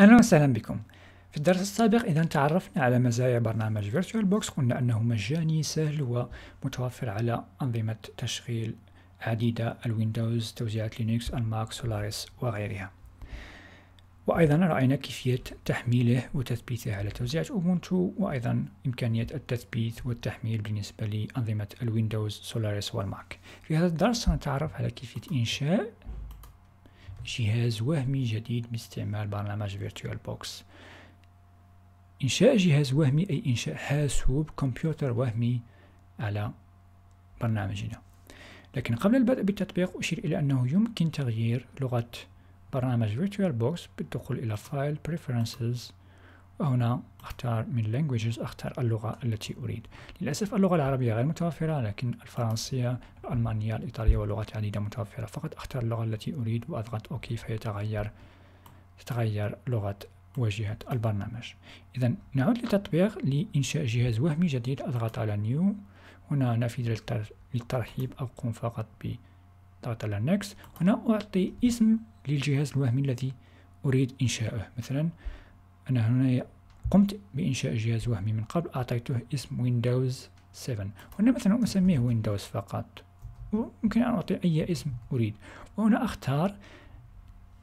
أهلا وسهلا بكم في الدرس السابق إذا تعرفنا على مزايا برنامج بوكس قلنا أنه مجاني سهل ومتوفر على أنظمة تشغيل عديدة الويندوز توزيعات لينكس الماك سولاريس وغيرها وأيضا رأينا كيفية تحميله وتثبيته على توزيعة أوبونتو وأيضا إمكانية التثبيت والتحميل بالنسبة لأنظمة الويندوز سولاريس والماك في هذا الدرس سنتعرف على كيفية إنشاء جهاز وهمي جديد باستعمال برنامج فيرتوال بوكس إنشاء جهاز وهمي أي إنشاء حاسوب كمبيوتر وهمي على برنامجنا لكن قبل البدء بالتطبيق أشير إلى أنه يمكن تغيير لغة برنامج فيرتوال بوكس بالدخول إلى فايل preferences وهنا أختار من languages أختار اللغة التي أريد للأسف اللغة العربية غير متوفرة لكن الفرنسية الألمانية الإيطالية ولغات عديدة متوفرة فقط أختار اللغة التي أريد وأضغط أوكي فيتغير تتغير لغة واجهة البرنامج إذا نعود للتطبيق لإنشاء جهاز وهمي جديد أضغط على نيو هنا نافذة للترحيب أقوم فقط بضغط على Next هنا أعطي اسم للجهاز الوهمي الذي أريد إنشاؤه مثلا أنا هنا قمت بإنشاء جهاز وهمي من قبل أعطيته اسم ويندوز 7 هنا مثلا أسميه ويندوز فقط ويمكن أن أعطي أي اسم أريد وهنا أختار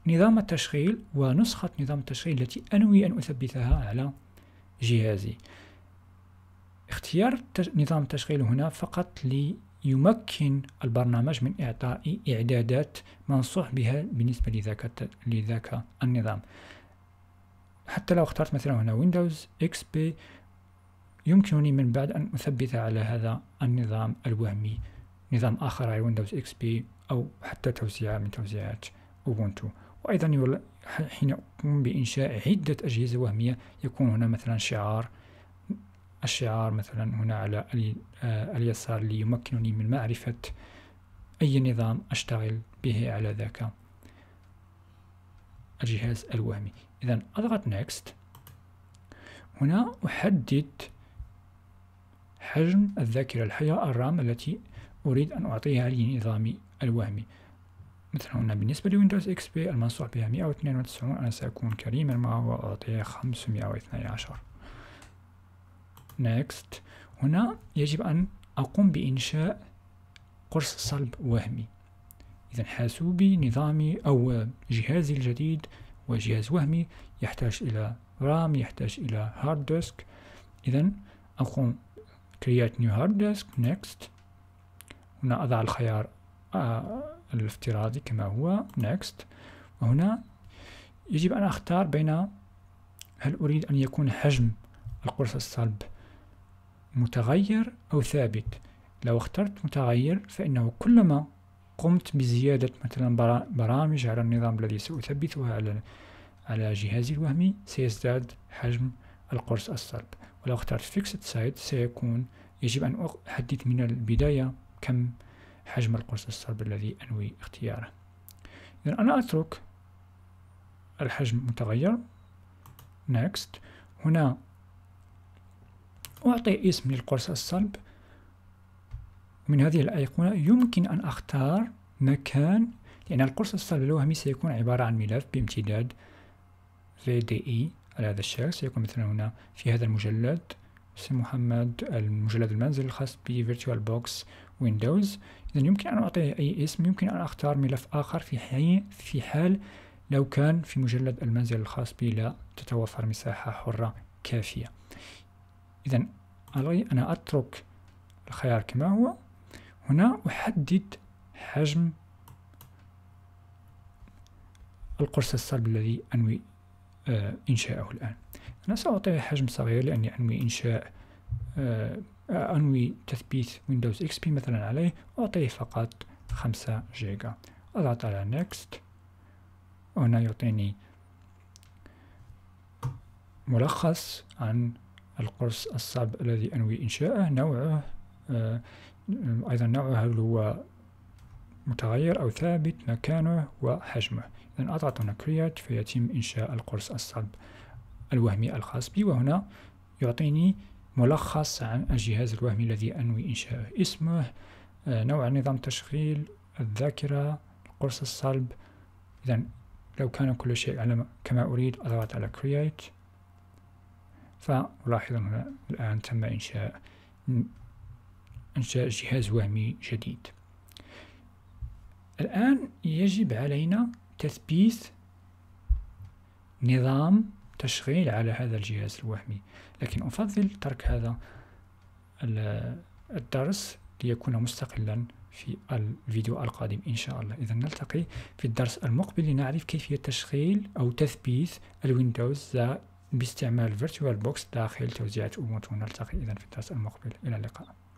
نظام التشغيل ونسخة نظام التشغيل التي أنوي أن أثبتها على جهازي اختيار نظام التشغيل هنا فقط ليمكن البرنامج من إعطاء إعدادات منصوح بها بالنسبة لذاك, لذاك النظام حتى لو اخترت مثلا هنا ويندوز اكس بي يمكنني من بعد أن أثبت على هذا النظام الوهمي نظام آخر على ويندوز اكس بي أو حتى توسيعة من توسيعات أوبونتو وأيضا حين أقوم بإنشاء عدة أجهزة وهمية يكون هنا مثلا شعار الشعار مثلا هنا على آه، اليسار ليمكنني من معرفة أي نظام أشتغل به على ذاك الجهاز الوهمي إذا أضغط next هنا أحدد حجم الذاكرة الحية الرام التي أريد أن أعطيها لنظامي الوهمي مثلا هنا بالنسبة لويندوز اكس بي المنصوع بها 192 أنا سأكون كريما معه وأعطيه 512 next هنا يجب أن أقوم بإنشاء قرص صلب وهمي إذا حاسوبي نظامي أو جهازي الجديد وجهاز وهمي يحتاج إلى رام يحتاج إلى هارد ديسك إذا أقوم create new hard disk next هنا أضع الخيار آه، الافتراضي كما هو next وهنا يجب أن أختار بين هل أريد أن يكون حجم القرص الصلب متغير أو ثابت لو اخترت متغير فإنه كلما قمت بزيادة مثلا برامج على النظام الذي سأثبتها على على جهازي الوهمي سيزداد حجم القرص الصلب ولو اخترت فيكسد سايت سيكون يجب أن أحدد من البداية كم حجم القرص الصلب الذي أنوي اختياره إذا أنا أترك الحجم متغير next هنا أعطي اسم للقرص الصلب من هذه الأيقونة يمكن أن أختار مكان لأن القرص الصلب الوهمي سيكون عبارة عن ملف بامتداد VDE على هذا الشكل سيكون مثلا هنا في هذا المجلد اسم محمد المجلد المنزل الخاص ب Box Windows إذا يمكن أن أعطيه أي اسم يمكن أن أختار ملف آخر في حين في حال لو كان في مجلد المنزل الخاص بي لا تتوفر مساحة حرة كافية إذا أنا أترك الخيار كما هو هنا أحدد حجم القرص الصلب الذي أنوي آه، إنشاءه الآن أنا سأعطيه حجم صغير لأني أنوي إنشاء آه، آه، أنوي تثبيت ويندوز إكس بي مثلا عليه أعطيه فقط خمسة جيجا أضغط على Next وهنا يعطيني ملخص عن القرص الصعب الذي أنوي إنشاءه نوعه أيضا آه، نوعه هل هو متغير أو ثابت مكانه وحجمه إذا أضغط هنا create فيتم إنشاء القرص الصلب الوهمي الخاص بي وهنا يعطيني ملخص عن الجهاز الوهمي الذي أنوي إنشاءه اسمه آه، نوع نظام تشغيل الذاكرة القرص الصلب إذا لو كان كل شيء على كما أريد أضغط على create فلاحظ هنا الآن تم إنشاء إنشاء جهاز وهمي جديد الآن يجب علينا تثبيت نظام تشغيل على هذا الجهاز الوهمي لكن أفضل ترك هذا الدرس ليكون مستقلا في الفيديو القادم إن شاء الله إذا نلتقي في الدرس المقبل لنعرف كيفية تشغيل أو تثبيت الويندوز باستعمال فيرتشوال بوكس داخل توزيعة أوبونتو نلتقي إذا في الدرس المقبل إلى اللقاء